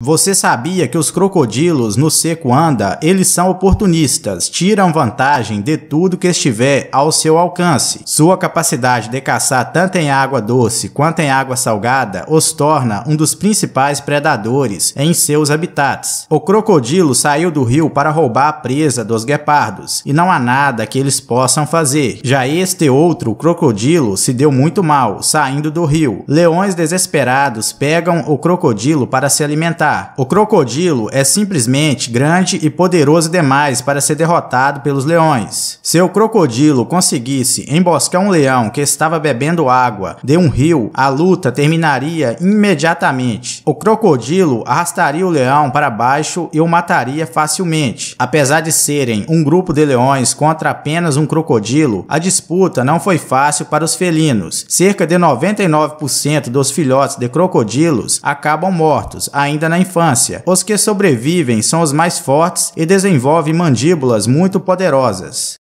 Você sabia que os crocodilos no seco anda, eles são oportunistas, tiram vantagem de tudo que estiver ao seu alcance. Sua capacidade de caçar tanto em água doce quanto em água salgada os torna um dos principais predadores em seus habitats. O crocodilo saiu do rio para roubar a presa dos guepardos, e não há nada que eles possam fazer. Já este outro crocodilo se deu muito mal, saindo do rio. Leões desesperados pegam o crocodilo para se alimentar Tá, o crocodilo é simplesmente grande e poderoso demais para ser derrotado pelos leões. Se o crocodilo conseguisse emboscar um leão que estava bebendo água de um rio, a luta terminaria imediatamente. O crocodilo arrastaria o leão para baixo e o mataria facilmente. Apesar de serem um grupo de leões contra apenas um crocodilo, a disputa não foi fácil para os felinos. Cerca de 99% dos filhotes de crocodilos acabam mortos ainda na na infância. Os que sobrevivem são os mais fortes e desenvolvem mandíbulas muito poderosas.